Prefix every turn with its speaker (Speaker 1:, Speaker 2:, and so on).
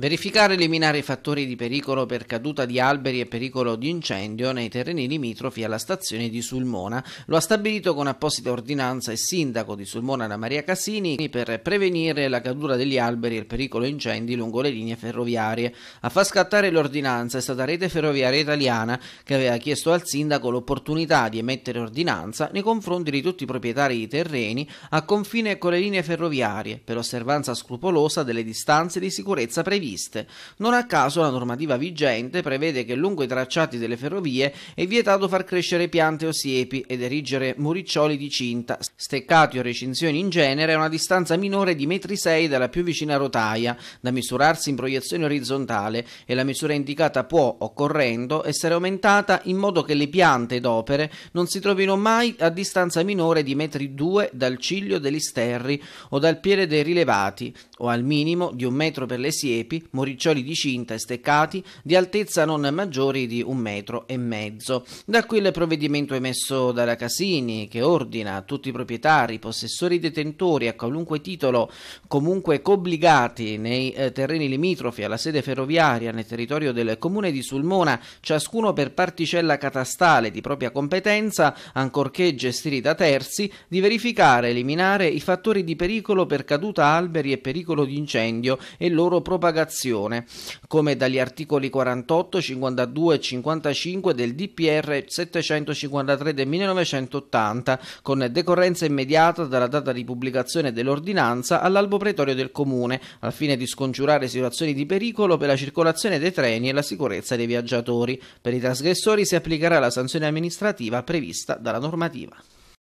Speaker 1: Verificare e eliminare i fattori di pericolo per caduta di alberi e pericolo di incendio nei terreni limitrofi alla stazione di Sulmona. Lo ha stabilito con apposita ordinanza il sindaco di Sulmona Anna Maria Casini per prevenire la caduta degli alberi e il pericolo incendi lungo le linee ferroviarie. A far scattare l'ordinanza è stata Rete Ferroviaria Italiana che aveva chiesto al sindaco l'opportunità di emettere ordinanza nei confronti di tutti i proprietari di terreni a confine con le linee ferroviarie per osservanza scrupolosa delle distanze di sicurezza previste previste. Non a caso la normativa vigente prevede che lungo i tracciati delle ferrovie è vietato far crescere piante o siepi ed erigere muriccioli di cinta, steccati o recinzioni in genere a una distanza minore di metri 6 dalla più vicina rotaia, da misurarsi in proiezione orizzontale e la misura indicata può, occorrendo, essere aumentata in modo che le piante ed opere non si trovino mai a distanza minore di metri 2 dal ciglio degli sterri o dal piede dei rilevati o al minimo di un metro per le siepi ceppi, muriccioli di cinta e steccati di altezza non maggiori di un metro e mezzo. Da qui il provvedimento emesso dalla Casini che ordina a tutti i proprietari, possessori detentori a qualunque titolo comunque obbligati nei eh, terreni limitrofi alla sede ferroviaria nel territorio del comune di Sulmona, ciascuno per particella catastale di propria competenza, ancorché gestiti da terzi, di verificare e eliminare i fattori di pericolo per caduta alberi e pericolo di incendio e loro propagazione rierogazione, come dagli articoli 48, 52 e 55 del DPR 753 del 1980, con decorrenza immediata dalla data di pubblicazione dell'ordinanza all'albo pretorio del Comune, al fine di scongiurare situazioni di pericolo per la circolazione dei treni e la sicurezza dei viaggiatori. Per i trasgressori si applicherà la sanzione amministrativa prevista dalla normativa.